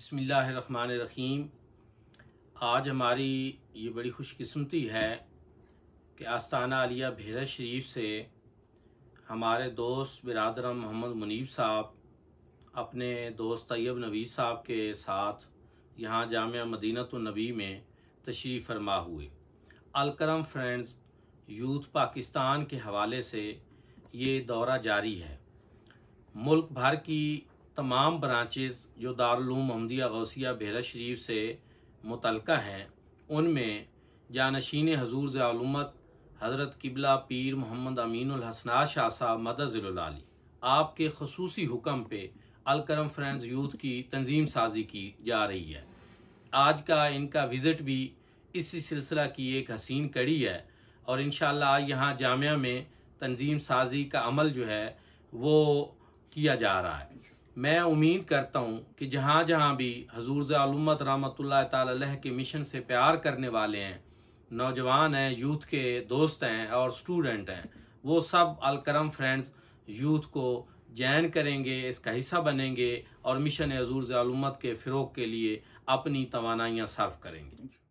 बसमीम आज हमारी ये बड़ी खुशकस्मती है कि आस्ताना आलिया भेरा शरीफ से हमारे दोस्त बिरदर मोहम्मद मुनीब साहब अपने दोस्त तैयब नबी साहब के साथ यहाँ जाम मदीनतनबी में तशरीफ़ फरमा हुए अलकरम फ्रेंड्स यूथ पाकिस्तान के हवाले से ये दौरा जारी है मुल्क भर की तमाम ब्रांचेज़ जो दारूम अमदिया गौसिया भेरा शरीफ से मुतलका हैं उनमें जानशीन हजूर ज़ालूमत हज़रत किबला पीर मोहम्मद अमीन हसना शाह साहब मदजली आपके खसूसी हुक्म पे अलकरम फ्रेंड्स यूथ की तंजीम साजी की जा रही है आज का इनका विज़िट भी इसी सिलसिला की एक हसीन कड़ी है और इन यहाँ जामिया में तंजीम साजी का अमल जो है वो किया जा रहा है मैं उम्मीद करता हूँ कि जहाँ जहाँ भी हजूर ज़ालमत रहमत तह के मिशन से प्यार करने वाले हैं नौजवान हैं यूथ के दोस्त हैं और स्टूडेंट हैं वो सब अलकरम फ्रेंड्स यूथ को जैन करेंगे इसका हिस्सा बनेंगे और मिशन हजूर ज़ालमत के फ़रोग के लिए अपनी तोानाइयाँ सर्व करेंगे